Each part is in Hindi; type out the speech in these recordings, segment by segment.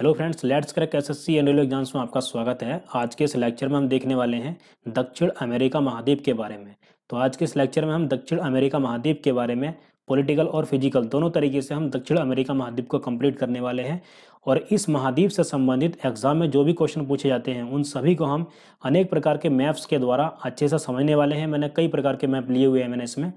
hello friends let's crack SSC annual exams में आपका स्वागत है आज के इस लेक्चर में हम देखने वाले हैं दक्षिण अमेरिका महाद्वीप के बारे में तो आज के इस लेक्चर में हम दक्षिण अमेरिका महाद्वीप के बारे में पॉलिटिकल और फिजिकल दोनों तरीके से हम दक्षिण अमेरिका महाद्वीप को कंप्लीट करने वाले हैं और इस महाद्वीप से संबंधित एग्जाम में जो भी क्वेश्चन पूछे जाते हैं उन सभी को हम अनेक प्रकार के मैप्स के द्वारा अच्छे से समझने वाले हैं मैंने कई प्रकार के मैप लिए हुए हैं मैंने इसमें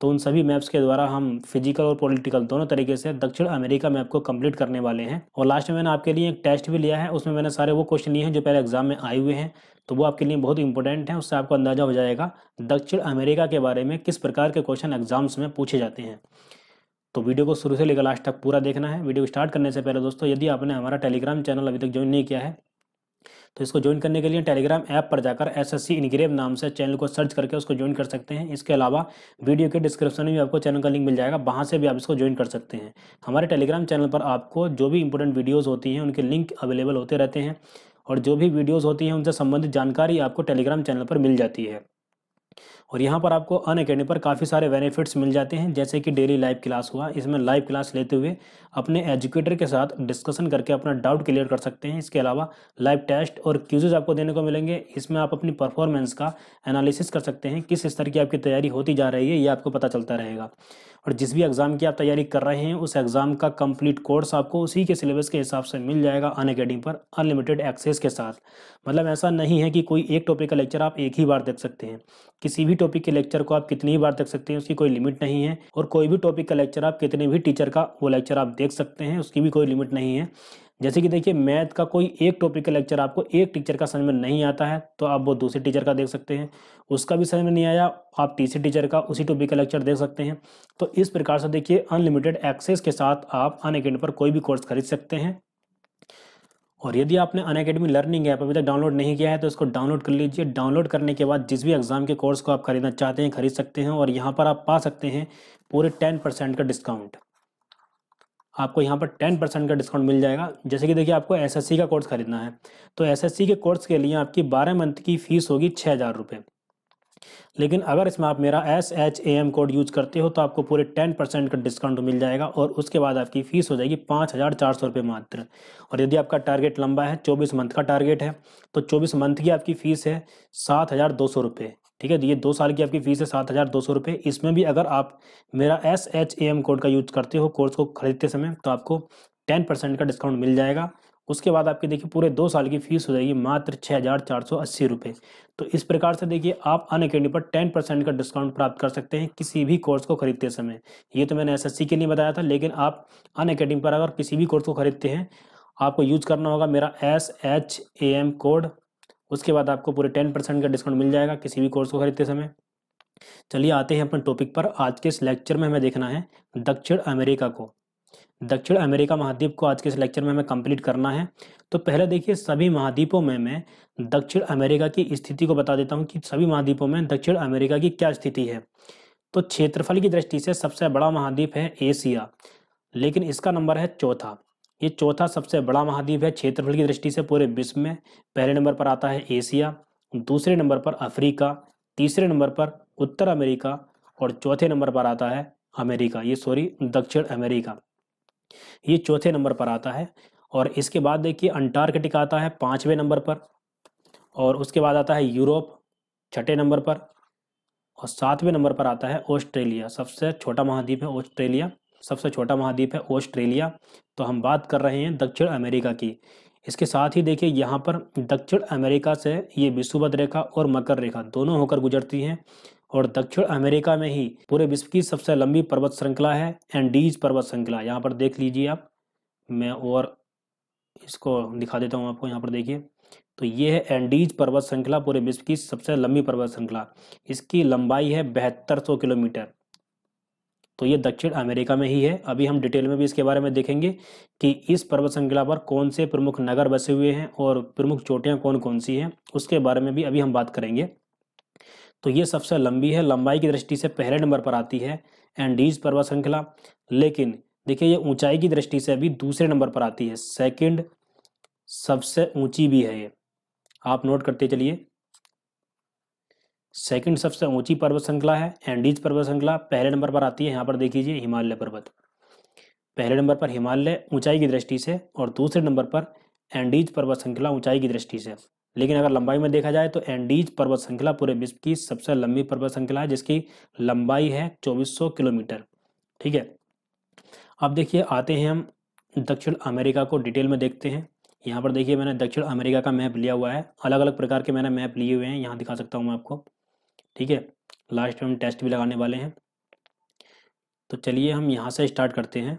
तो उन सभी मैप्स के द्वारा हम फिजिकल और पॉलिटिकल दोनों तरीके से दक्षिण अमेरिका मैप को कंप्लीट करने वाले हैं और लास्ट में मैंने आपके लिए एक टेस्ट भी लिया है उसमें मैंने सारे वो क्वेश्चन लिए हैं जो पहले एग्जाम में आए हुए हैं तो वो आपके लिए बहुत इंपॉर्टेंट है उससे आपको अंदाजा हो जाएगा दक्षिण अमेरिका के बारे में किस प्रकार के क्वेश्चन एग्जाम्स में पूछे जाते हैं तो वीडियो को शुरू से लेकर लास्ट तक पूरा देखना है वीडियो स्टार्ट करने से पहले दोस्तों यदि आपने हमारा टेलीग्राम चैनल अभी तक ज्वाइन नहीं किया है तो इसको ज्वाइन करने के लिए टेलीग्राम ऐप पर जाकर एस एस नाम से चैनल को सर्च करके उसको ज्वाइन कर सकते हैं इसके अलावा वीडियो के डिस्क्रिप्शन में भी आपको चैनल का लिंक मिल जाएगा वहाँ से भी आप इसको ज्वाइन कर सकते हैं हमारे टेलीग्राम चैनल पर आपको जो भी इंपॉर्टेंट वीडियोज़ होती हैं उनके लिंक अवेलेबल होते रहते हैं और जो भी वीडियोज़ होती हैं उनसे संबंधित जानकारी आपको टेलीग्राम चैनल पर मिल जाती है और यहाँ पर आपको अन अकेडमी पर काफ़ी सारे बेनिफिट्स मिल जाते हैं जैसे कि डेली लाइव क्लास हुआ इसमें लाइव क्लास लेते हुए अपने एजुकेटर के साथ डिस्कशन करके अपना डाउट क्लियर कर सकते हैं इसके अलावा लाइव टेस्ट और क्यूजेज आपको देने को मिलेंगे इसमें आप अपनी परफॉर्मेंस का एनालिसिस कर सकते हैं किस स्तर की आपकी तैयारी होती जा रही है ये आपको पता चलता रहेगा और जिस भी एग्ज़ाम की आप तैयारी कर रहे हैं उस एग्ज़ाम का कंप्लीट कोर्स आपको उसी के सिलेबस के हिसाब से मिल जाएगा अन अकेडमी पर अनलिमिटेड एक्सेस के साथ मतलब ऐसा नहीं है कि कोई एक टॉपिक का लेक्चर आप एक ही बार देख सकते हैं किसी भी भी टॉपिक के लेक्चर को आप कितनी बार देख सकते हैं उसकी कोई लिमिट नहीं है और कोई भी टॉपिक का लेक्चर आप कितने भी टीचर का वो लेक्चर आप देख सकते हैं उसकी भी कोई लिमिट नहीं है जैसे कि देखिए मैथ का कोई एक टॉपिक का लेक्चर आपको एक टीचर का समझ में नहीं आता है तो आप वो दूसरे टीचर का देख सकते हैं उसका भी समझ में नहीं आया आप तीसरे टीचर का उसी टॉपिक का लेक्चर देख सकते हैं तो इस प्रकार से देखिए अनलिमिटेड एक्सेस के साथ आप अन पर कोई भी कोर्स खरीद सकते हैं और यदि आपने अन अकेडमी लर्निंग ऐप अभी तक डाउनलोड नहीं किया है तो इसको डाउनलोड कर लीजिए डाउनलोड करने के बाद जिस भी एग्ज़ाम के कोर्स को आप खरीदना चाहते हैं खरीद सकते हैं और यहाँ पर आप पा सकते हैं पूरे टेन परसेंट का डिस्काउंट आपको यहाँ पर टेन परसेंट का डिस्काउंट मिल जाएगा जैसे कि देखिए आपको एस का कोर्स खरीदना है तो एस के कोर्स के लिए आपकी बारह मंथ की फ़ीस होगी छः हज़ार रुपये लेकिन अगर इसमें आप मेरा S H A M code use करते हो तो आपको पूरे टेन परसेंट का डिस्काउंट मिल जाएगा और उसके बाद आपकी फ़ीस हो जाएगी पाँच हज़ार चार सौ रुपये मात्र और यदि आपका टारगेट लंबा है चौबीस मंथ का टारगेट है तो चौबीस मंथ की आपकी फ़ीस है सात हज़ार दो सौ रुपये ठीक है तो ये दो साल की आपकी फ़ीस है सात हज़ार दो सौ रुपये इसमें भी अगर आप मेरा S H A M code का यूज करते हो कोर्स को खरीदते समय तो आपको टेन परसेंट का डिस्काउंट मिल जाएगा उसके बाद आपके देखिए पूरे दो साल की फीस हो जाएगी मात्र छः हज़ार चार सौ अस्सी रुपये तो इस प्रकार से देखिए आप अन अकेडमी पर टेन परसेंट का डिस्काउंट प्राप्त कर सकते हैं किसी भी कोर्स को खरीदते समय ये तो मैंने एस के लिए बताया था लेकिन आप अन अकेडमी पर अगर किसी भी कोर्स को खरीदते हैं आपको यूज़ करना होगा मेरा S H A M code उसके बाद आपको पूरे टेन परसेंट का डिस्काउंट मिल जाएगा किसी भी कोर्स को खरीदते समय चलिए आते हैं अपने टॉपिक पर आज के इस लेक्चर में हमें देखना है दक्षिण अमेरिका को दक्षिण अमेरिका महाद्वीप को आज के इस लेक्चर में हमें कंप्लीट करना है तो पहले देखिए सभी महाद्वीपों में मैं दक्षिण अमेरिका की स्थिति को बता देता हूँ कि सभी महाद्वीपों में दक्षिण अमेरिका की क्या स्थिति है तो क्षेत्रफल की दृष्टि से सबसे बड़ा महाद्वीप है एशिया लेकिन इसका नंबर है चौथा ये चौथा सबसे बड़ा महाद्वीप है क्षेत्रफल की दृष्टि से पूरे विश्व में पहले नंबर पर आता है एशिया दूसरे नंबर पर अफ्रीका तीसरे नंबर पर उत्तर अमेरिका और चौथे नंबर पर आता है अमेरिका ये सॉरी दक्षिण अमेरिका ये चौथे नंबर पर आता है और इसके बाद देखिए अंटार्कटिक आता है पाँचवें नंबर पर और उसके बाद आता है यूरोप छठे नंबर पर और सातवें नंबर पर आता है ऑस्ट्रेलिया सबसे छोटा महाद्वीप है ऑस्ट्रेलिया सबसे छोटा महाद्वीप है ऑस्ट्रेलिया तो हम बात कर रहे हैं दक्षिण अमेरिका की इसके साथ ही देखिए यहाँ पर दक्षिण अमेरिका से ये विषुवत रेखा और मकर रेखा दोनों होकर गुजरती हैं और दक्षिण अमेरिका में ही पूरे विश्व की सबसे लंबी पर्वत श्रृंखला है एंडीज पर्वत श्रृंखला यहाँ पर देख लीजिए आप मैं और इसको दिखा देता हूँ आपको यहाँ पर देखिए तो ये है एंडीज पर्वत श्रृंखला पूरे विश्व की सबसे लंबी पर्वत श्रृंखला इसकी लंबाई है बहत्तर सौ किलोमीटर तो ये दक्षिण अमेरिका में ही है अभी हम डिटेल में भी इसके बारे में देखेंगे कि इस पर्वत श्रृंखला पर कौन से प्रमुख नगर बसे हुए हैं और प्रमुख चोटियाँ कौन कौन सी हैं उसके बारे में भी अभी हम बात करेंगे तो ये सबसे लंबी है लंबाई की दृष्टि से पहले नंबर पर आती है एंडीज पर्वत श्रृंखला लेकिन देखिए ये ऊंचाई की दृष्टि से भी दूसरे नंबर पर आती है सेकंड सबसे ऊंची भी है ये आप नोट करते चलिए सेकंड सबसे ऊंची पर्वत श्रृंखला है एंडीज पर्वत श्रृंखला पहले नंबर पर आती है यहाँ पर देख लीजिए हिमालय पर्वत पहले नंबर पर हिमालय ऊंचाई की दृष्टि से और दूसरे नंबर पर एंडीज पर्वत श्रृंखला ऊंचाई की दृष्टि से लेकिन अगर लंबाई में देखा जाए तो एंडीज पर्वत श्रृंखला पूरे विश्व की सबसे लंबी पर्वत श्रृंखला है जिसकी लंबाई है 2400 किलोमीटर ठीक है अब देखिए आते हैं हम दक्षिण अमेरिका को डिटेल में देखते हैं यहाँ पर देखिए मैंने दक्षिण अमेरिका का मैप लिया हुआ है अलग अलग प्रकार के मैंने मैप लिए हुए हैं यहाँ दिखा सकता हूँ मैं आपको ठीक है लास्ट में हम टेस्ट भी लगाने वाले हैं तो चलिए हम यहाँ से स्टार्ट करते हैं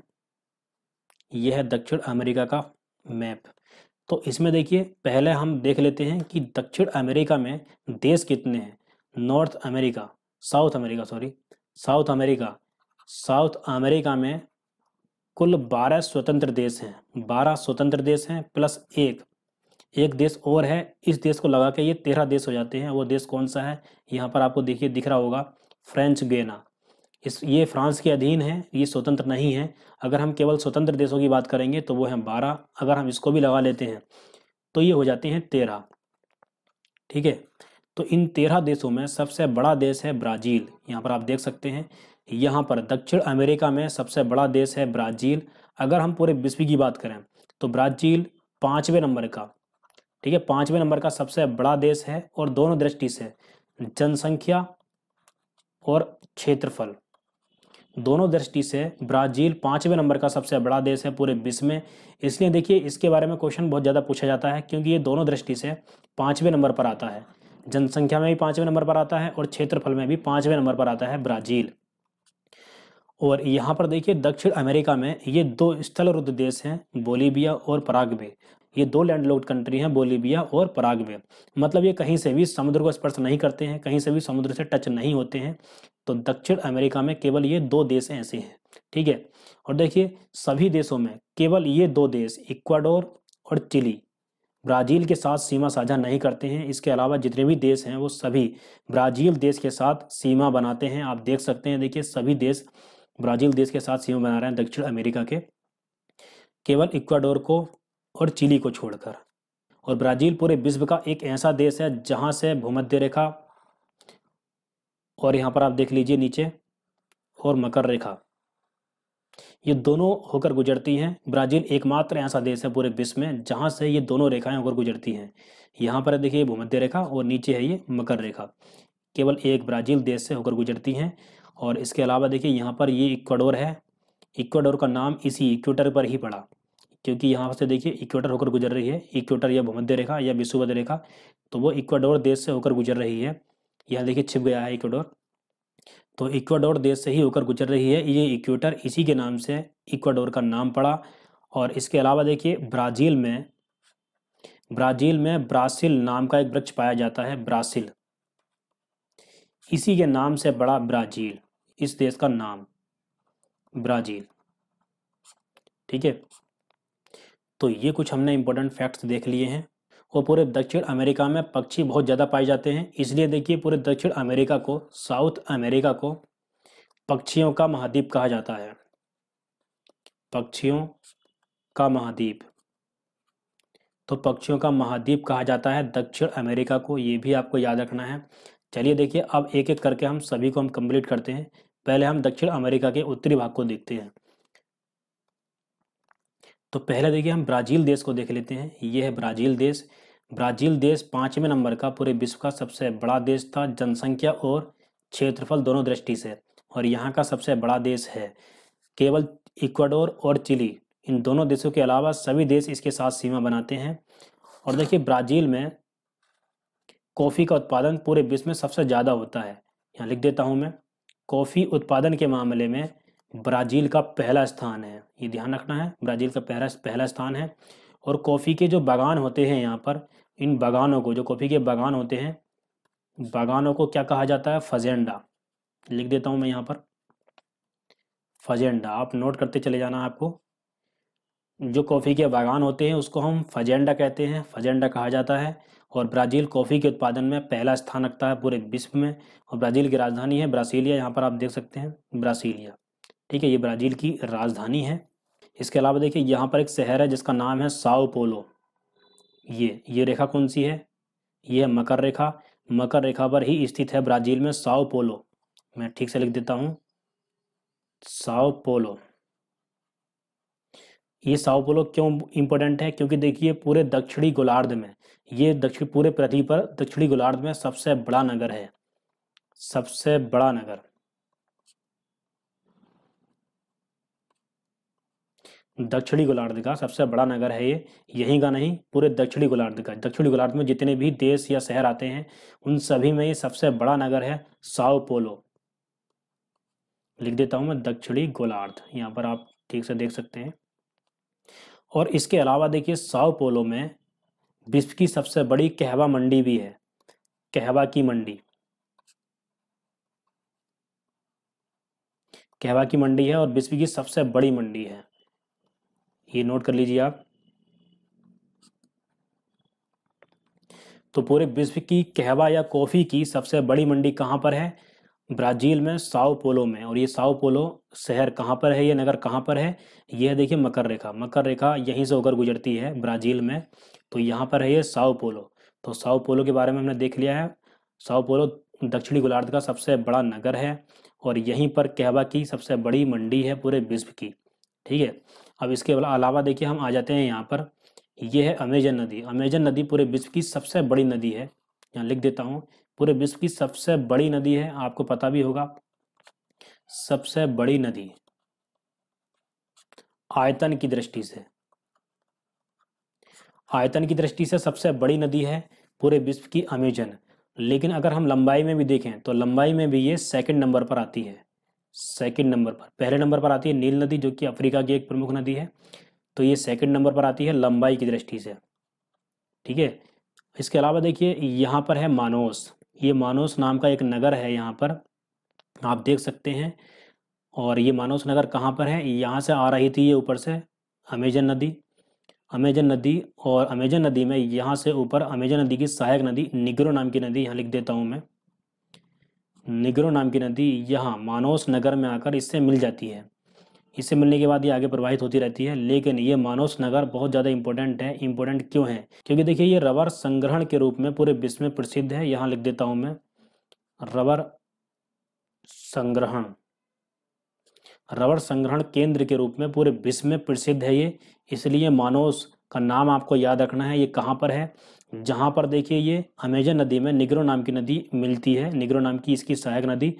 यह है दक्षिण अमेरिका का मैप तो इसमें देखिए पहले हम देख लेते हैं कि दक्षिण अमेरिका में देश कितने हैं North America South America sorry South America South America में कुल बारह स्वतंत्र देश हैं बारह स्वतंत्र देश हैं प्लस एक एक देश और है इस देश को लगा के ये तेरह देश हो जाते हैं वो देश कौन सा है यहाँ पर आपको देखिए दिख रहा होगा फ्रेंच गेना इस ये फ्रांस के अधीन है ये स्वतंत्र नहीं है अगर हम केवल स्वतंत्र देशों की बात करेंगे तो वो हैं बारह अगर हम इसको भी लगा लेते हैं तो ये हो जाते हैं तेरह ठीक है तो इन तेरह देशों में सबसे बड़ा देश है ब्राज़ील यहाँ पर आप देख सकते हैं यहाँ पर दक्षिण अमेरिका में सबसे बड़ा देश है ब्राज़ील अगर हम पूरे विश्व की बात करें तो ब्राज़ील पाँचवें नंबर का ठीक है पाँचवें नंबर का सबसे बड़ा देश है और दोनों दृष्टि से जनसंख्या और क्षेत्रफल दोनों दृष्टि से ब्राज़ील पाँचवें नंबर का सबसे बड़ा देश है पूरे विश्व में इसलिए देखिए इसके बारे में क्वेश्चन बहुत ज़्यादा पूछा जाता है क्योंकि ये दोनों दृष्टि से पाँचवें नंबर पर आता है जनसंख्या में भी पाँचवें नंबर पर आता है और क्षेत्रफल में भी पाँचवें नंबर पर आता है ब्राज़ील और यहाँ पर देखिए दक्षिण अमेरिका में ये दो स्थल रुद्ध देश हैं बोलीबिया और पराग्वे ये दो लैंडलॉक्ड कंट्री हैं बोलीविया और पराग्वे मतलब ये कहीं से भी समुद्र को स्पर्श नहीं करते हैं कहीं से भी समुद्र से टच नहीं होते हैं तो दक्षिण अमेरिका में केवल ये दो देश ऐसे हैं ठीक है और देखिए सभी देशों में केवल ये दो देश इक्वाडोर और चिली ब्राज़ील के साथ सीमा साझा नहीं करते हैं इसके अलावा जितने भी देश हैं वो सभी ब्राज़ील देश के साथ सीमा बनाते हैं आप देख सकते हैं देखिए सभी देश ब्राज़ील देश के साथ सीमा बना रहे हैं दक्षिण अमेरिका के केवल इक्वाडोर को और चिली को छोड़कर और ब्राज़ील पूरे विश्व का एक ऐसा देश है जहां से भूमध्य रेखा और यहां पर आप देख लीजिए नीचे और मकर रेखा ये दोनों होकर गुजरती हैं ब्राज़ील एकमात्र ऐसा देश है पूरे विश्व में जहां से ये दोनों रेखाएं होकर गुजरती हैं यहां पर देखिए भूमध्य रेखा और नीचे है ये मकर रेखा केवल एक ब्राज़ील देश से होकर गुजरती हैं और इसके अलावा देखिए यहाँ पर ये इक्वाडोर है इक्वाडोर का नाम इसी इक्वेटर पर ही पड़ा क्योंकि यहाँ से देखिए इक्वेटर होकर गुजर रही है इक्वेटर या भूमध्य रेखा या विषुवध रेखा तो वो इक्वाडोर देश से होकर गुजर रही है यहाँ देखिए छिप गया है इक्वाडोर तो इक्वाडोर देश से ही होकर गुजर रही है ये इक्वेटर इसी के नाम से इक्वाडोर का नाम पड़ा और इसके अलावा देखिए ब्राज़ील में ब्राज़ील में ब्रासिल नाम का एक वृक्ष पाया जाता है ब्रासिल इसी के नाम से बड़ा ब्राज़ील इस देश का नाम ब्राज़ील ठीक है तो ये कुछ हमने इंपॉर्टेंट फैक्ट्स देख लिए हैं और पूरे दक्षिण अमेरिका में पक्षी बहुत ज़्यादा पाए जाते हैं इसलिए देखिए पूरे दक्षिण अमेरिका को साउथ अमेरिका को पक्षियों का महाद्वीप कहा जाता है पक्षियों का महाद्वीप तो पक्षियों का महाद्वीप कहा जाता है दक्षिण अमेरिका को ये भी आपको याद रखना है चलिए देखिए अब एक एक करके हम सभी को हम कंप्लीट करते हैं पहले हम दक्षिण अमेरिका के उत्तरी भाग को देखते हैं तो पहले देखिए हम ब्राज़ील देश को देख लेते हैं ये है ब्राज़ील देश ब्राज़ील देश पाँचवें नंबर का पूरे विश्व का सबसे बड़ा देश था जनसंख्या और क्षेत्रफल दोनों दृष्टि से और यहाँ का सबसे बड़ा देश है केवल इक्वाडोर और चिली इन दोनों देशों के अलावा सभी देश इसके साथ सीमा बनाते हैं और देखिए ब्राज़ील में कॉफ़ी का उत्पादन पूरे विश्व में सबसे ज़्यादा होता है यहाँ लिख देता हूँ मैं कॉफ़ी उत्पादन के मामले में ब्राज़ील का पहला स्थान है ये ध्यान रखना है ब्राज़ील का पहला पहला स्थान है और कॉफ़ी के जो बागान होते हैं यहाँ पर इन बागानों को जो कॉफ़ी के बागान होते हैं बागानों को क्या कहा जाता है फजेंडा लिख देता हूँ मैं यहाँ पर फजेंडा आप नोट करते चले जाना आपको जो कॉफ़ी के बागान होते हैं उसको हम फजेंडा कहते हैं फजेंडा कहा जाता है और ब्राज़ील कॉफ़ी के उत्पादन में पहला स्थान रखता है पूरे विश्व में और ब्राज़ील की राजधानी है ब्रासीलिया यहाँ पर आप देख सकते हैं ब्रासीलिया ठीक है ये ब्राज़ील की राजधानी है इसके अलावा देखिए यहाँ पर एक शहर है जिसका नाम है साओ पोलो ये ये रेखा कौन सी है ये है मकर रेखा मकर रेखा पर ही स्थित है ब्राज़ील में साओ पोलो मैं ठीक से लिख देता हूँ साओ पोलो ये साओ पोलो क्यों इम्पोर्टेंट है क्योंकि देखिए पूरे दक्षिणी गोलार्ध में ये दक्षिण पूरे पृथ्वी पर दक्षिणी गोलार्ध में सबसे बड़ा नगर है सबसे बड़ा नगर दक्षिणी गोलार्ध का सबसे बड़ा नगर है ये यहीं का नहीं पूरे दक्षिणी गोलार्ध का दक्षिणी गोलार्ध में जितने भी देश या शहर आते हैं उन सभी में ये सबसे बड़ा नगर है साओ पोलो लिख देता हूं मैं दक्षिणी गोलार्ध यहाँ पर आप ठीक से देख सकते हैं और इसके अलावा देखिए साओ पोलो में विश्व की सबसे बड़ी कहवा मंडी भी है कहवा की मंडी कहवा की मंडी है और विश्व की सबसे बड़ी मंडी है ये नोट कर लीजिए आप तो पूरे विश्व की कहवा या कॉफ़ी की सबसे बड़ी मंडी कहाँ पर है ब्राज़ील में साओ पोलो में और ये साओ पोलो शहर कहाँ पर है ये नगर कहाँ पर है यह देखिए मकर रेखा मकर रेखा यहीं से होकर गुजरती है ब्राज़ील में तो यहाँ पर है ये साओ पोलो तो साओ पोलो के बारे में हमने देख लिया है साओ पोलो दक्षिणी गोलार्ध का सबसे बड़ा नगर है और यहीं पर कहवा की सबसे बड़ी मंडी है पूरे विश्व की ठीक है अब इसके अलावा देखिए हम आ जाते हैं यहाँ पर ये है अमेजन नदी अमेजन नदी पूरे विश्व की सबसे बड़ी नदी है यहाँ लिख देता हूँ पूरे विश्व की सबसे बड़ी नदी है आपको पता भी होगा सबसे बड़ी नदी आयतन की दृष्टि से आयतन की दृष्टि से सबसे बड़ी नदी है पूरे विश्व की अमेजन लेकिन अगर हम लंबाई में भी देखें तो लंबाई में भी ये सेकंड नंबर पर आती है सेकंड नंबर पर पहले नंबर पर आती है नील नदी जो कि अफ्रीका की एक प्रमुख नदी है तो ये सेकंड नंबर पर आती है लंबाई की दृष्टि से ठीक है इसके अलावा देखिए यहाँ पर है मानोस ये मानोस नाम का एक नगर है यहाँ पर आप देख सकते हैं और ये मानोस नगर कहाँ पर है यहाँ से आ रही थी ये ऊपर से अमेजन नदी अमेजन नदी और अमेजन नदी में यहाँ से ऊपर अमेजन नदी की सहायक नदी निगरो नाम की नदी यहाँ लिख देता हूँ मैं निगरो नाम की नदी यहाँ मानोस नगर में आकर इससे मिल जाती है इससे मिलने के बाद ये आगे प्रवाहित होती रहती है लेकिन ये मानोस नगर बहुत ज़्यादा इंपॉर्टेंट है इंपॉर्टेंट क्यों है क्योंकि देखिए ये रबर संग्रहण के रूप में पूरे विश्व में प्रसिद्ध है यहाँ लिख देता हूँ मैं रबर संग्रहण रबर संग्रहण केंद्र के रूप में पूरे विश्व में प्रसिद्ध है ये इसलिए मानोस का नाम आपको याद रखना है ये कहाँ पर है जहाँ पर देखिए ये अमेजन नदी में निग्रो नाम की नदी मिलती है निग्रो नाम की इसकी सहायक नदी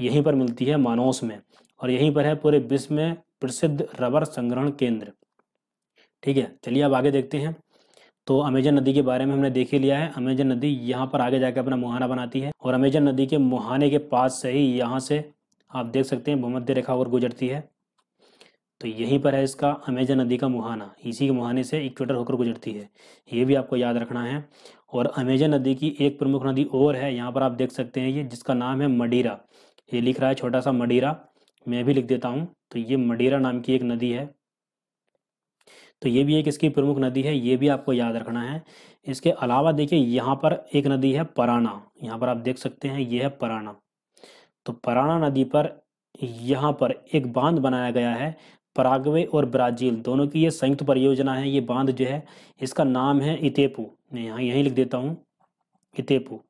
यहीं पर मिलती है मानोस में और यहीं पर है पूरे विश्व में प्रसिद्ध रबर संग्रहण केंद्र ठीक है चलिए अब आगे देखते हैं तो अमेजन नदी के बारे में हमने देख ही लिया है अमेजन नदी यहाँ पर आगे जाकर अपना मुहाना बनाती है और अमेजन नदी के मुहाने के पास से ही यहाँ से आप देख सकते हैं भूमध्य रेखा और गुजरती है तो यहीं पर है इसका अमेजन नदी का मुहाना इसी के मुहाने से इक्वेटर होकर गुजरती है ये भी आपको याद रखना है और अमेजन नदी की एक प्रमुख नदी और है यहाँ पर आप देख सकते हैं ये जिसका नाम है मडीरा ये लिख रहा है छोटा सा मडीरा मैं भी लिख देता हूँ तो ये मडीरा नाम की एक नदी है तो ये भी एक इसकी प्रमुख नदी है ये भी आपको याद रखना है इसके अलावा देखिए यहाँ पर एक नदी है पराना यहाँ पर आप देख सकते हैं ये है पराना तो पराना नदी पर यहाँ पर एक बांध बनाया गया है पराग्वे और ब्राज़ील दोनों की ये संयुक्त परियोजना है ये बांध जो है इसका नाम है इतेपू मैं यहाँ यहीं लिख देता हूँ इतेपू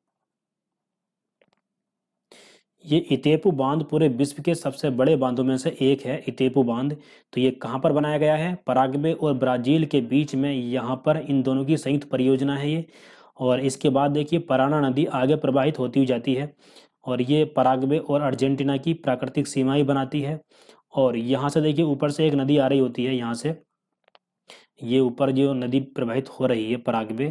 ये इतेपू बांध पूरे विश्व के सबसे बड़े बांधों में से एक है इतेपू बांध तो ये कहाँ पर बनाया गया है पराग्वे और ब्राज़ील के बीच में यहाँ पर इन दोनों की संयुक्त परियोजना है ये और इसके बाद देखिए पराना नदी आगे प्रवाहित होती हुई जाती है और ये पराग्वे और अर्जेंटीना की प्राकृतिक सीमा ही बनाती है और यहाँ से देखिए ऊपर से एक नदी आ रही होती है यहाँ से ये ऊपर जो नदी प्रवाहित हो रही है परागवे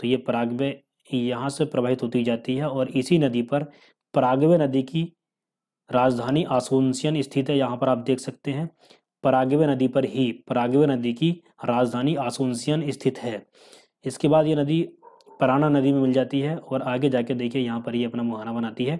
तो ये परागवे यहाँ से प्रवाहित होती जाती है और इसी नदी पर परागवे नदी की राजधानी आसोनसियन स्थित है यहाँ पर आप देख सकते हैं परागवे नदी पर ही परागवे नदी की राजधानी आसोनसियन स्थित है इसके बाद ये नदी पराना नदी में मिल जाती है और आगे जाके देखिए यहाँ पर ये अपना मुहाना बनाती है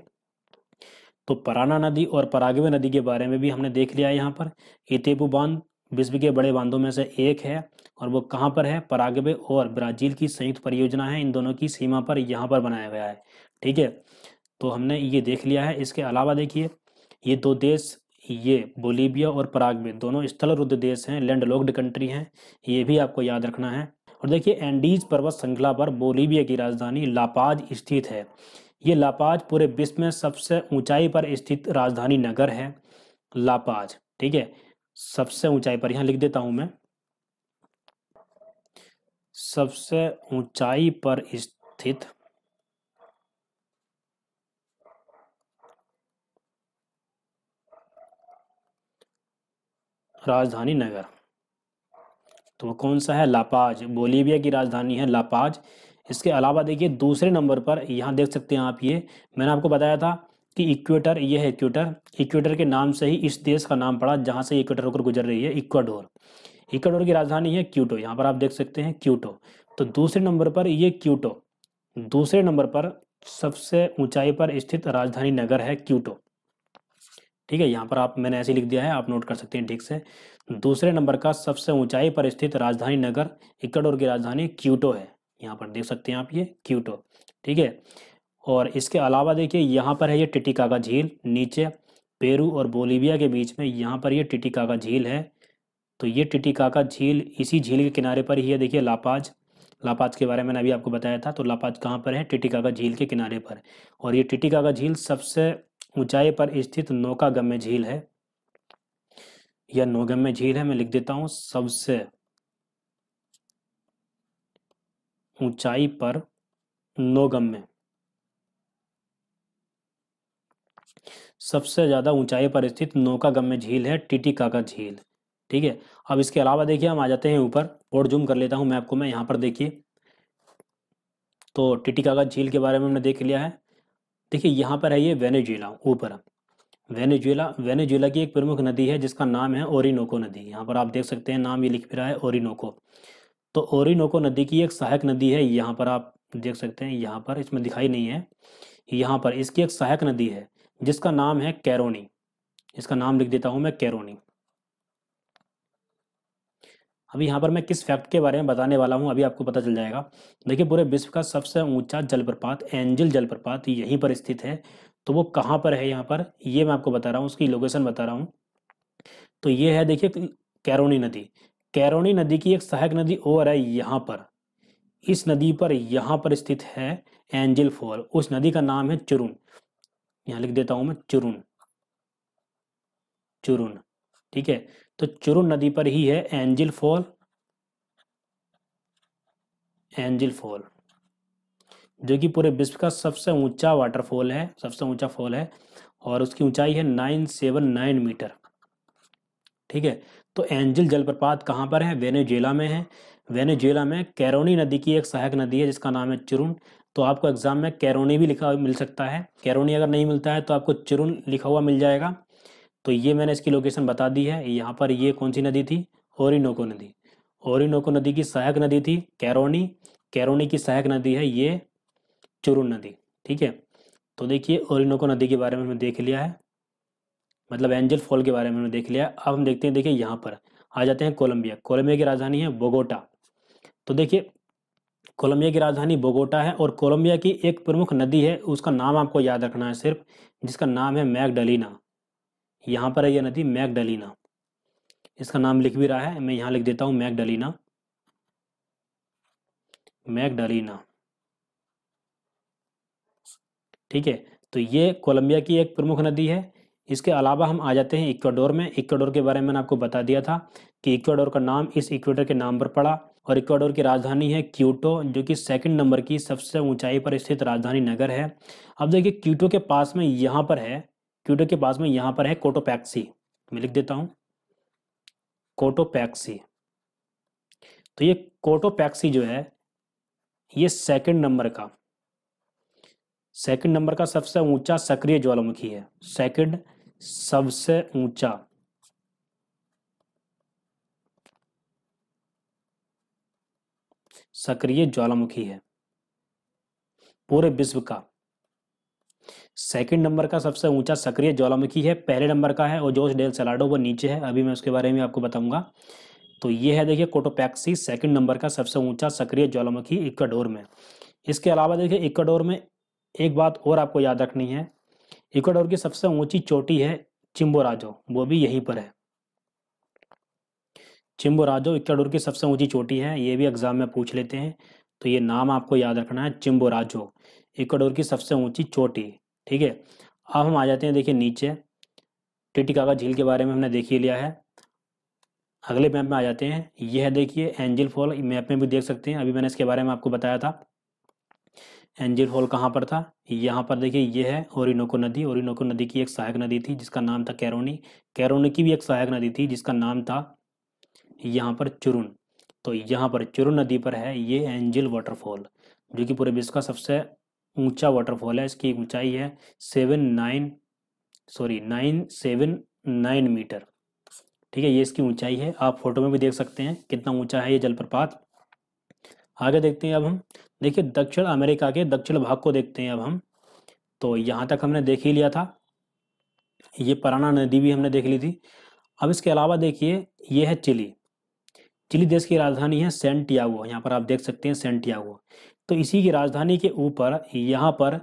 तो पराना नदी और परागवे नदी के बारे में भी हमने देख लिया है यहाँ पर इतेबू बांध विश्व के बड़े बांधों में से एक है और वो कहाँ पर है परागवे और ब्राजील की संयुक्त परियोजना है इन दोनों की सीमा पर यहाँ पर बनाया गया है ठीक है तो हमने ये देख लिया है इसके अलावा देखिए ये दो देश ये बोलीबिया और परागवे दोनों स्थल रुद्ध देश हैं लैंड कंट्री हैं ये भी आपको याद रखना है और देखिए एंडीज पर्वत श्रृंखला पर बोलीबिया की राजधानी लापाज स्थित है ये लापाज पूरे विश्व में सबसे ऊंचाई पर स्थित राजधानी नगर है लापाज ठीक है सबसे ऊंचाई पर यहां लिख देता हूं मैं सबसे ऊंचाई पर स्थित राजधानी नगर तो वो कौन सा है लापाज बोलीविया की राजधानी है लापाज इसके अलावा देखिए दूसरे नंबर पर यहाँ देख सकते हैं आप ये मैंने आपको बताया था कि इक्वेटर ये है इक्वेटर इक्वेटर के नाम से ही इस देश का नाम पड़ा जहाँ से इक्वेटर होकर गुजर रही है इक्वाडोर इक्वाडोर की राजधानी है क्यूटो यहाँ पर आप देख सकते हैं क्यूटो तो दूसरे नंबर पर ये क्यूटो दूसरे नंबर पर सबसे ऊंचाई पर स्थित राजधानी नगर है क्यूटो ठीक है यहाँ पर आप मैंने ऐसे लिख दिया है आप नोट कर सकते हैं ठीक से दूसरे नंबर का सबसे ऊंचाई पर स्थित राजधानी नगर इक्वाडोर की राजधानी क्यूटो है यहाँ पर देख सकते हैं आप ये क्यूटो ठीक है और इसके अलावा देखिए यहाँ पर है ये टिटिकागा झील नीचे पेरू और बोलीविया के बीच में यहाँ पर ये टिटिकागा झील है तो ये टिटिकाका झील इसी झील के किनारे पर ही है देखिए लापाज लापाज के बारे में मैंने अभी आपको बताया था तो लापाज कहाँ पर है टिटिकागा झील के किनारे पर और ये टिटिकागा झील सबसे ऊंचाई पर स्थित नौकागम्य झील है यह नौगम्य झील है मैं लिख देता हूँ सबसे ऊंचाई पर नोगम्य सबसे ज़्यादा ऊंचाई पर स्थित नौकागम्य झील है टिटिकाका झील ठीक है अब इसके अलावा देखिए हम आ जाते हैं ऊपर और जूम कर लेता हूं मैं आपको मैं यहां पर देखिए तो टिटिकाका झील के बारे में हमने देख लिया है देखिए यहाँ पर है ये वेनेजुएला ऊपर वेनेजुएला वेनेजुएला की एक प्रमुख नदी है जिसका नाम है ओरिनोको नदी यहाँ पर आप देख सकते हैं नाम ये लिख भी रहा है ओरिनोको तो ओरिनोको नदी की एक सहायक नदी है यहाँ पर आप देख सकते हैं यहाँ पर इसमें दिखाई नहीं है यहाँ पर इसकी एक सहायक नदी है जिसका नाम है कैरोनी इसका नाम लिख देता हूँ मैं कैरोनी अभी यहाँ पर मैं किस फैक्ट के बारे में बताने वाला हूँ अभी आपको पता चल जाएगा देखिए पूरे विश्व का सबसे ऊंचा जलप्रपात एंजिल जलप्रपात यहीं पर स्थित है तो वो कहाँ पर है यहाँ पर ये मैं आपको बता रहा हूँ उसकी लोकेशन बता रहा हूँ तो ये है देखिए कैरोनी नदी कैरोनी नदी की एक सहायक नदी और है यहाँ पर इस नदी पर यहाँ पर स्थित है एंजल फॉल उस नदी का नाम है चुरुन यहाँ लिख देता हूं मैं चुरुन चुरुन ठीक है तो चुरुन नदी पर ही है एंजिल फॉल एंजिल फॉल जो कि पूरे विश्व का सबसे ऊंचा वाटरफॉल है सबसे ऊंचा फॉल है और उसकी ऊंचाई है नाइन सेवन नाइन मीटर ठीक है तो एंजल जलप्रपात कहाँ पर है वेनेजेला में है वेनेजेला में कैरोनी नदी की एक सहायक नदी है जिसका नाम है चिरुन तो आपको एग्ज़ाम में कैरोनी भी लिखा मिल सकता है कैरोनी अगर नहीं मिलता है तो आपको चिरुन लिखा हुआ मिल जाएगा तो ये मैंने इसकी लोकेशन बता दी है यहाँ पर ये कौन सी नदी थी ओरिनोको नदी ओरिनोको नदी की सहायक नदी थी कैरोनी कैरोनी की सहायक नदी है ये चुरुन नदी ठीक है तो देखिए ओरिनोको नदी के बारे में हमने देख लिया है मतलब एंजल फॉल के बारे में हमने देख लिया अब हम देखते हैं देखिए यहाँ पर आ जाते हैं कोलंबिया कोलंबिया की राजधानी है बोगोटा तो देखिए कोलंबिया की राजधानी बोगोटा है और कोलंबिया की एक प्रमुख नदी है उसका नाम आपको याद रखना है सिर्फ जिसका नाम है मैगडलीना यहाँ पर है यह नदी मैगडलीना इसका नाम लिख भी रहा है मैं यहाँ लिख देता हूँ मैगडलीना मैगडलीना ठीक है तो ये कोलंबिया की एक प्रमुख नदी है इसके अलावा हम आ जाते हैं इक्वाडोर में इक्वाडोर के बारे में मैंने आपको बता दिया था कि इक्वाडोर का नाम इस इक्वेटर के नाम पर पड़ा और इक्वाडोर की राजधानी है क्यूटो जो कि सेकंड नंबर की सबसे ऊंचाई पर स्थित राजधानी नगर है अब देखिए क्यूटो के पास में यहाँ पर है क्यूटो के पास में यहाँ पर है कोटोपैक्सी मैं लिख देता हूँ कोटोपैक्सी तो ये कोटोपैक्सी जो है ये सेकंड नंबर का सेकंड नंबर का सबसे ऊंचा सक्रिय ज्वालामुखी है सेकंड सबसे ऊंचा सक्रिय ज्वालामुखी है पूरे विश्व का सेकंड नंबर का सबसे ऊंचा सक्रिय ज्वालामुखी है पहले नंबर का है और जोश डेल सलाडो वो नीचे है अभी मैं उसके बारे में आपको बताऊंगा तो ये है देखिए कोटोपैक्सी सेकंड नंबर का सबसे ऊंचा सक्रिय ज्वालामुखी इक्वाडोर में इसके अलावा देखिए इक्वाडोर में एक बात और आपको याद रखनी है इक्वाडोर की सबसे ऊंची चोटी है चिम्बोराजो वो भी यहीं पर है चिम्बोराजो इक्वाडोर की सबसे ऊंची चोटी है ये भी एग्जाम में पूछ लेते हैं तो ये नाम आपको याद रखना है चिम्बोराजो इक्वाडोर की सबसे ऊंची चोटी ठीक है अब हम आ जाते हैं देखिए नीचे टिटिकागा झील के बारे में हमने देख ही लिया है अगले मैप में आ जाते हैं यह है देखिए एंजल फॉल मैप में भी देख सकते हैं अभी मैंने इसके बारे में आपको बताया था एंजिल फॉल कहाँ पर था यहाँ पर देखिए ये है ओरिनोको नदी ओरिनोको नदी की एक सहायक नदी थी जिसका नाम था कैरोनी कैरोनी की भी एक सहायक नदी थी जिसका नाम था यहाँ पर चुरुन तो यहाँ पर चुरुन नदी पर है ये एंजिल वाटरफॉल जो कि पूरे विश्व का सबसे ऊंचा वाटरफॉल है इसकी ऊंचाई है seven nine sorry nine seven nine metre ठीक है ये इसकी ऊंचाई है आप फोटो में भी देख सकते हैं कितना ऊंचा है ये जलप्रपात आगे देखते हैं अब हम देखिए दक्षिण अमेरिका के दक्षिण भाग को देखते हैं अब हम तो यहाँ तक हमने देख ही लिया था ये पराना नदी भी हमने देख ली थी अब इसके अलावा देखिए ये है चिली चिली देश की राजधानी है सेंटियागो यहाँ पर आप देख सकते हैं सेंटियागो तो इसी की राजधानी के ऊपर यहाँ पर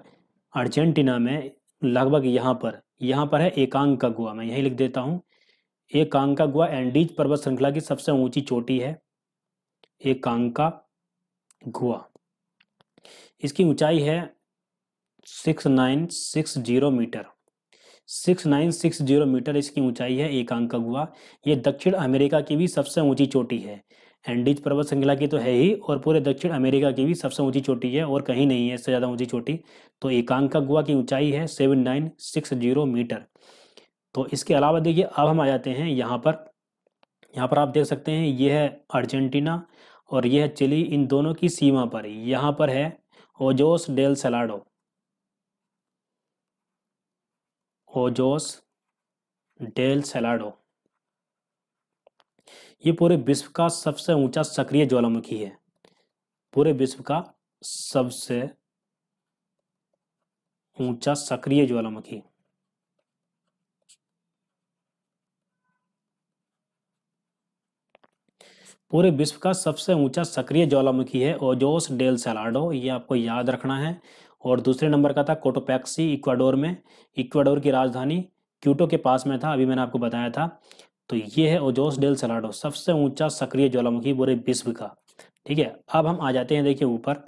अर्जेंटीना में लगभग यहाँ पर यहाँ पर है एकांका गुआ मैं यही लिख देता हूँ एकांका गुआ एंडीज पर्वत श्रृंखला की सबसे ऊंची चोटी है एकांका गुआ इसकी ऊंचाई है six nine six zero metre six nine six zero metre इसकी ऊंचाई है एकांक गुआ ये दक्षिण अमेरिका की भी सबसे ऊंची चोटी है एंडीज पर्वत श्रृंखला की तो है ही और पूरे दक्षिण अमेरिका की भी सबसे ऊंची चोटी है और कहीं नहीं है इससे ज़्यादा ऊंची चोटी तो एकांक का गुआ की ऊंचाई है seven nine six zero metre तो इसके अलावा देखिए अब हम आ जाते हैं यहाँ पर यहाँ पर आप देख सकते हैं ये है अर्जेंटीना और यह है चिली इन दोनों की सीमा पर यहाँ पर है Ojos del Salado Ojos del Salado ये पूरे विश्व का सबसे ऊंचा सक्रिय ज्वालामुखी है पूरे विश्व का सबसे ऊंचा सक्रिय ज्वालामुखी पूरे विश्व का सबसे ऊंचा सक्रिय ज्वालामुखी है ओजोस डेल सेलाडो ये आपको याद रखना है और दूसरे नंबर का था कोटोपैक्सी इक्वाडोर में इक्वाडोर की राजधानी क्यूटो के पास में था अभी मैंने आपको बताया था तो ये है ओजोस डेल सेलाडो सबसे ऊंचा सक्रिय ज्वालामुखी पूरे विश्व का ठीक है अब हम आ जाते हैं देखिए ऊपर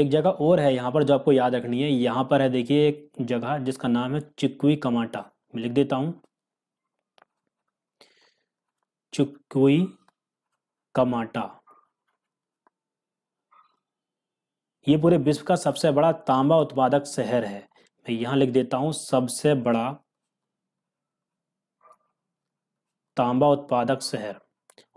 एक जगह और है यहाँ पर जो आपको याद रखनी है यहाँ पर है देखिए एक जगह जिसका नाम है चिक्वी कमाटा लिख देता हूँ चुकुई कमाटा ये पूरे विश्व का सबसे बड़ा तांबा उत्पादक शहर है मैं यहां लिख देता हूं सबसे बड़ा तांबा उत्पादक शहर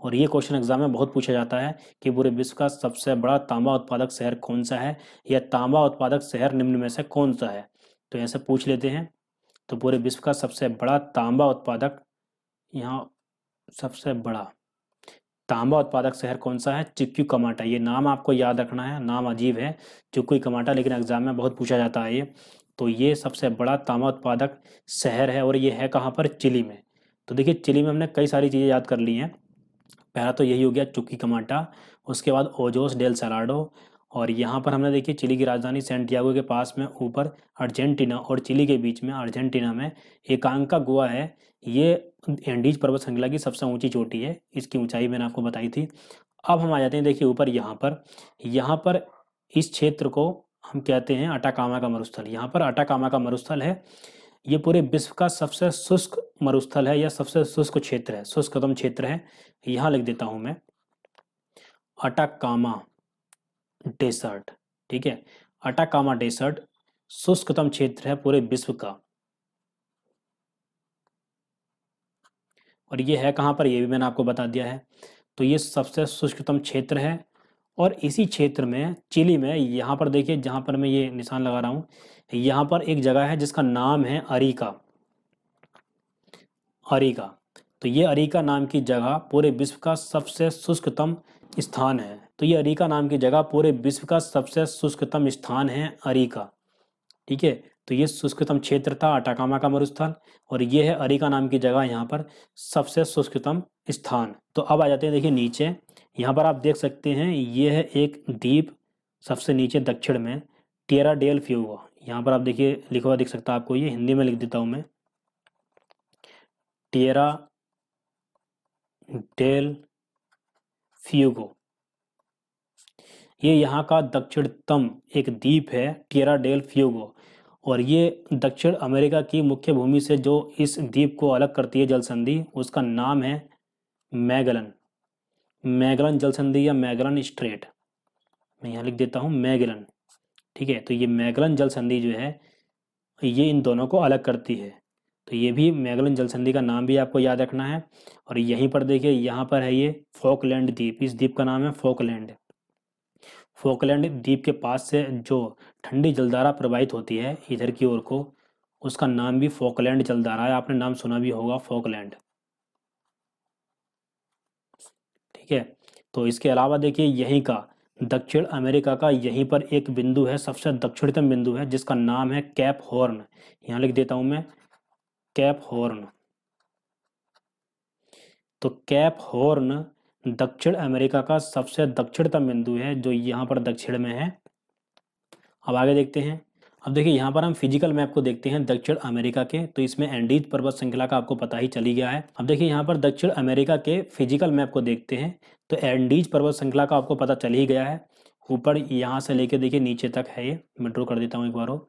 और ये क्वेश्चन एग्जाम में बहुत पूछा जाता है कि पूरे विश्व का सबसे बड़ा तांबा उत्पादक शहर कौन सा है या तांबा उत्पादक शहर निम्न में से कौन सा है तो ऐसे से पूछ लेते हैं तो पूरे विश्व का सबसे बड़ा तांबा उत्पादक यहाँ सबसे बड़ा तांबा उत्पादक शहर कौन सा है चिक्की कमाटा ये नाम आपको याद रखना है नाम अजीब है चिक्की कमाटा लेकिन एग्जाम में बहुत पूछा जाता है ये तो ये सबसे बड़ा तांबा उत्पादक शहर है और ये है कहाँ पर चिली में तो देखिए चिली में हमने कई सारी चीज़ें याद कर ली हैं पहला तो यही हो गया चुक्की कमाटा उसके बाद ओजोस डेल सलाडो और यहाँ पर हमने देखिए चिली की राजधानी सेंटियागो के पास में ऊपर अर्जेंटीना और चिली के बीच में अर्जेंटीना में एकांका गोवा है ये एंडीज पर्वत श्रृंखला की सबसे ऊंची चोटी है इसकी ऊंचाई मैंने आपको बताई थी अब हम आ जाते हैं देखिए ऊपर यहाँ पर यहाँ पर इस क्षेत्र को हम कहते हैं अटाकामा का मरुस्थल यहाँ पर अटाकामा का मरुस्थल है ये पूरे विश्व का सबसे शुष्क मरुस्थल है या सबसे शुष्क क्षेत्र है शुष्कतम क्षेत्र है यहाँ लिख देता हूँ मैं अटाकामा डेसर्ट ठीक है अटाकामा डेसर्ट शुष्कतम क्षेत्र है पूरे विश्व का और ये है कहाँ पर ये भी मैंने आपको बता दिया है तो ये सबसे शुष्कतम क्षेत्र है और इसी क्षेत्र में चिली में यहाँ पर देखिए जहाँ पर मैं ये निशान लगा रहा हूँ यहाँ पर एक जगह है जिसका नाम है अरीका अरीका तो ये अरीका नाम की जगह पूरे विश्व का सबसे शुष्कतम स्थान है तो ये अरीका नाम की जगह पूरे विश्व का सबसे शुष्कतम स्थान है अरीका ठीक है तो ये शुष्कतम क्षेत्र था अटाकामा का मरुस्थल और ये है अरिका नाम की जगह यहाँ पर सबसे शुष्कतम स्थान तो अब आ जाते हैं देखिए नीचे यहाँ पर आप देख सकते हैं ये है एक द्वीप सबसे नीचे दक्षिण में टेरा डेल फ्यूगा यहाँ पर आप देखिए लिखा हुआ दिख सकता है आपको ये हिंदी में लिख देता हूँ मैं टेरा डेल फ्यूगो ये यहाँ का दक्षिणतम एक द्वीप है टेरा डेल फ्यूगो और ये दक्षिण अमेरिका की मुख्य भूमि से जो इस द्वीप को अलग करती है जल संधि उसका नाम है मैगलन मैगलन जल संधि या मैगलन स्ट्रेट मैं यहाँ लिख देता हूँ मैगलन ठीक है तो ये मैगलन जल संधि जो है ये इन दोनों को अलग करती है तो ये भी मैगलन जल संधि का नाम भी आपको याद रखना है और यहीं पर देखिए यहाँ पर है ये फोकलैंड द्वीप इस द्वीप का नाम है फोकलैंड फोकलैंड द्वीप के पास से जो ठंडी जलधारा प्रवाहित होती है इधर की ओर को उसका नाम भी फोकलैंड जलधारा है आपने नाम सुना भी होगा फोकलैंड ठीक है तो इसके अलावा देखिए यहीं का दक्षिण अमेरिका का यहीं पर एक बिंदु है सबसे दक्षिणतम बिंदु है जिसका नाम है कैप हॉर्न यहाँ लिख देता हूं मैं कैप हॉर्न तो कैप हॉर्न दक्षिण अमेरिका का सबसे दक्षिणतम बिंदु है जो यहाँ पर दक्षिण में है अब आगे देखते हैं अब देखिए यहाँ पर हम फिजिकल मैप को देखते हैं दक्षिण अमेरिका के तो इसमें एंडीज पर्वत श्रृंखला का आपको पता ही चली गया है अब देखिए यहाँ पर दक्षिण अमेरिका के फिजिकल मैप को देखते हैं तो एंडीज पर्वत श्रृंखला का आपको पता चल ही गया है ऊपर यहाँ से लेके देखिए नीचे तक है ये मैं ड्रो कर देता हूँ एक बार और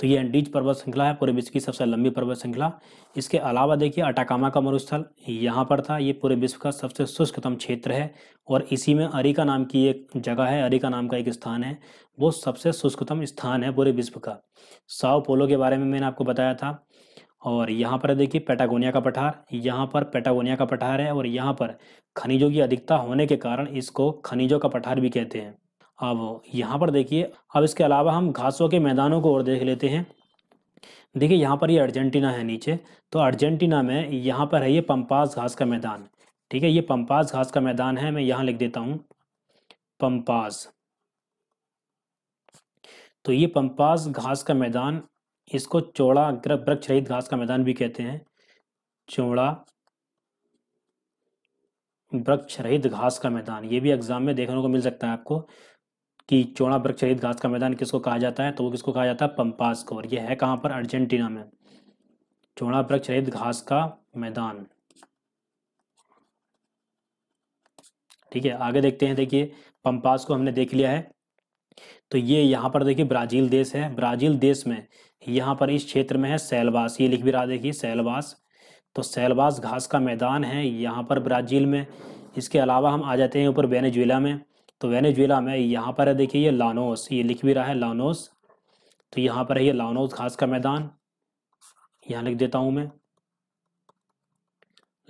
तो ये एंडीज पर्वत श्रृंखला है पूरे विश्व की सबसे लंबी पर्वत श्रृंखला इसके अलावा देखिए अटाकामा का मरुस्थल यहाँ पर था ये पूरे विश्व का सबसे शुष्कतम क्षेत्र है और इसी में अरिका नाम की एक जगह है अरिका नाम का एक स्थान है वो सबसे शुष्कतम स्थान है पूरे विश्व का साओ पोलो के बारे में मैंने आपको बताया था और यहाँ पर देखिए पेटागोनिया का पठार यहाँ पर पेटागोनिया का पठार है और यहाँ पर खनिजों की अधिकता होने के कारण इसको खनिजों का पठार भी कहते हैं अब यहाँ पर देखिए अब इसके अलावा हम घासों के मैदानों को और देख लेते हैं देखिए यहाँ पर ये अर्जेंटीना है नीचे तो अर्जेंटीना में यहाँ पर है ये पम्पास घास का मैदान ठीक है ये पम्पास घास का मैदान है मैं यहाँ लिख देता हूँ पम्पास तो ये पम्पास घास का मैदान इसको चौड़ा वृक्ष रहित घास का मैदान भी कहते हैं चौड़ा वृक्ष रहित घास का मैदान ये भी एग्जाम में देखने को मिल सकता है आपको कि चौड़ा वृक्ष रहित घास का मैदान किसको कहा जाता है तो वो किसको कहा जाता है पंपास को और ये है कहाँ पर अर्जेंटीना में चौड़ा वृक्ष रहित घास का मैदान ठीक है आगे देखते हैं देखिए पंपास को हमने देख लिया है तो ये यहाँ पर देखिए ब्राज़ील देश है ब्राज़ील देश में यहाँ पर इस क्षेत्र में है सैलवास ये लिख भी रहा देखिए सैलवास तो सैलवास घास का मैदान है यहाँ पर ब्राज़ील में इसके अलावा हम आ जाते हैं ऊपर वेनेजुएला में तो वेनेजुएला में यहाँ पर है देखिए ये लानोस ये लिख भी रहा है लानोस तो यहाँ पर है ये लानोस घास का मैदान यहाँ लिख देता हूँ मैं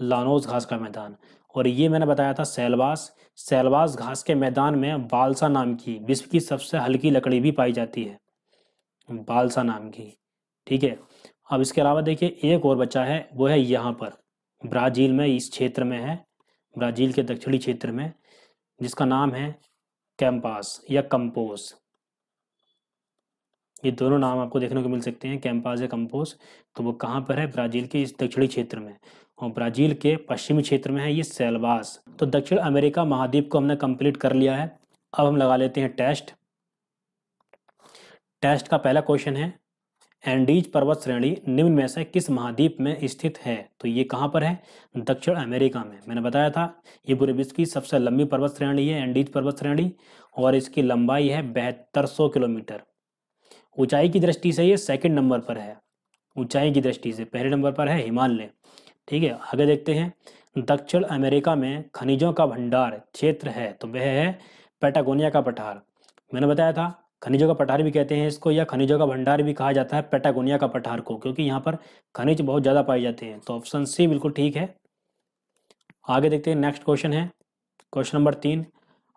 लानोस घास का मैदान और ये मैंने बताया था सैलवास सैलवास घास के मैदान में बालसा नाम की विश्व की सबसे हल्की लकड़ी भी पाई जाती है बालसा नाम की ठीक है अब इसके अलावा देखिए एक और बच्चा है वो है यहाँ पर ब्राज़ील में इस क्षेत्र में है ब्राज़ील के दक्षिणी क्षेत्र में जिसका नाम है कैंपास या कंपोस ये दोनों नाम आपको देखने को मिल सकते हैं कैंपास या कंपोस तो वो कहाँ पर है ब्राज़ील के इस दक्षिणी क्षेत्र में और ब्राज़ील के पश्चिमी क्षेत्र में है ये सेलवास तो दक्षिण अमेरिका महाद्वीप को हमने कंप्लीट कर लिया है अब हम लगा लेते हैं टेस्ट टेस्ट का पहला क्वेश्चन है एंडीज पर्वत श्रेणी निम्न में से किस महाद्वीप में स्थित है तो ये कहाँ पर है दक्षिण अमेरिका में मैंने बताया था ये पूरे विश्व की सबसे लंबी पर्वत श्रेणी है एंडीज पर्वत श्रेणी और इसकी लंबाई है बेहतर सौ किलोमीटर ऊंचाई की दृष्टि से ये सेकेंड नंबर पर है ऊंचाई की दृष्टि से पहले नंबर पर है हिमालय ठीक है आगे देखते हैं दक्षिण अमेरिका में खनिजों का भंडार क्षेत्र है तो वह है पेटागोनिया का पठार मैंने बताया था खनिजों का पठार भी कहते हैं इसको या खनिजों का भंडार भी कहा जाता है पेटागोनिया का पठार को क्योंकि यहाँ पर खनिज बहुत ज़्यादा पाए जाते हैं तो ऑप्शन सी बिल्कुल ठीक है आगे देखते हैं नेक्स्ट क्वेश्चन है क्वेश्चन नंबर तीन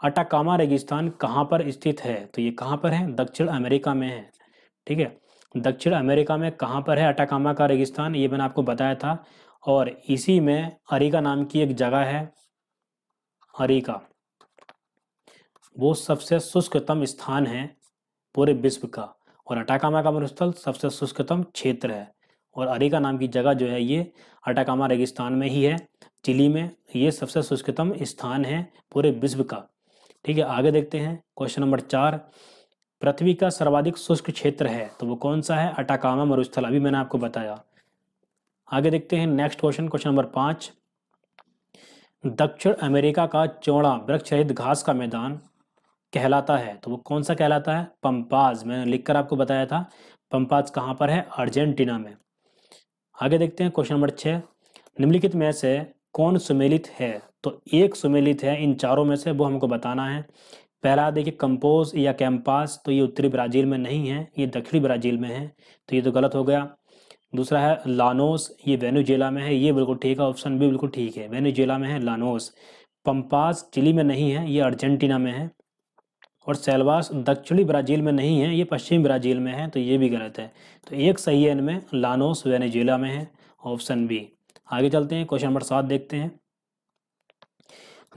अटाकामा रेगिस्तान कहाँ पर स्थित है तो ये कहाँ पर है दक्षिण अमेरिका में है ठीक है दक्षिण अमेरिका में कहाँ पर है अटाकामा का रेगिस्तान ये मैंने आपको बताया था और इसी में अरीका नाम की एक जगह है अरिका वो सबसे शुष्कतम स्थान है पूरे विश्व का और अटाकामा का मरुस्थल सबसे शुष्कतम क्षेत्र है और अरेका नाम की जगह जो है ये अटाकामा रेगिस्तान में ही है चिली में ये सबसे शुष्कतम स्थान है पूरे विश्व का ठीक है आगे देखते हैं क्वेश्चन नंबर चार पृथ्वी का सर्वाधिक शुष्क क्षेत्र है तो वो कौन सा है अटाकामा मरुस्थल अभी मैंने आपको बताया आगे देखते हैं नेक्स्ट क्वेश्चन क्वेश्चन नंबर पाँच दक्षिण अमेरिका का चौड़ा वृक्ष रहित घास का मैदान कहलाता है तो वो कौन सा कहलाता है पंपाज मैंने लिखकर आपको बताया था पंपाज कहाँ पर है अर्जेंटीना में आगे देखते हैं क्वेश्चन नंबर छः निम्नलिखित में से कौन सुमेलित है तो एक सुमेलित है इन चारों में से वो हमको बताना है पहला देखिए कंपोज या कैंपास तो ये उत्तरी ब्राज़ील में नहीं है ये दक्षिणी ब्राज़ील में है तो ये तो गलत हो गया दूसरा है लानोस ये वेनुजेला में है ये बिल्कुल ठीक है ऑप्शन भी बिल्कुल ठीक है वेनुजेला में है लानोस पंपास चिली में नहीं है ये अर्जेंटीना में है और सेलवास दक्षिणी ब्राज़ील में नहीं है ये पश्चिम ब्राज़ील में है तो ये भी गलत है तो एक सही है इनमें लानोस वेनेजुएला में है ऑप्शन बी आगे चलते हैं क्वेश्चन नंबर सात देखते हैं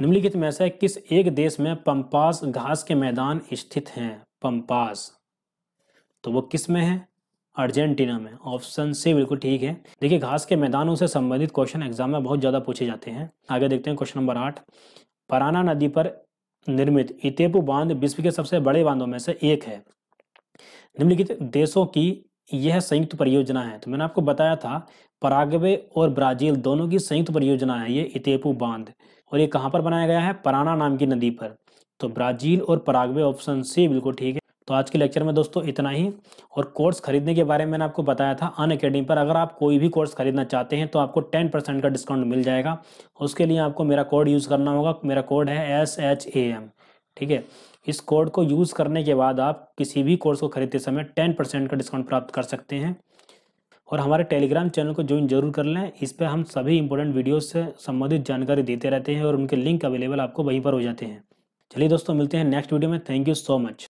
निम्नलिखित में से किस एक देश में पंपास घास के मैदान स्थित हैं पंपास तो वो किस में है अर्जेंटीना में ऑप्शन सी बिल्कुल ठीक है देखिए घास के मैदानों से संबंधित क्वेश्चन एग्जाम में बहुत ज़्यादा पूछे जाते हैं आगे देखते हैं क्वेश्चन नंबर आठ पराना नदी पर निर्मित इतेपू बांध विश्व के सबसे बड़े बांधों में से एक है निम्नलिखित देशों की यह संयुक्त परियोजना है तो मैंने आपको बताया था परागवे और ब्राजील दोनों की संयुक्त परियोजना है ये इतेपू बांध और ये कहाँ पर बनाया गया है पराना नाम की नदी पर तो ब्राजील और परागवे ऑप्शन सी बिल्कुल ठीक है तो आज के लेक्चर में दोस्तों इतना ही और कोर्स खरीदने के बारे में मैंने आपको बताया था अन अकेडमी पर अगर आप कोई भी कोर्स खरीदना चाहते हैं तो आपको टेन परसेंट का डिस्काउंट मिल जाएगा उसके लिए आपको मेरा कोड यूज़ करना होगा मेरा कोड है एस एच ए एम ठीक है इस कोड को यूज़ करने के बाद आप किसी भी कोर्स को खरीदते समय टेन परसेंट का डिस्काउंट प्राप्त कर सकते हैं और हमारे टेलीग्राम चैनल को ज्वाइन जरूर कर लें इस पर हम सभी इंपॉर्टेंट वीडियोज से संबंधित जानकारी देते रहते हैं और उनके लिंक अवेलेबल आपको वहीं पर हो जाते हैं चलिए दोस्तों मिलते हैं नेक्स्ट वीडियो में थैंक यू सो मच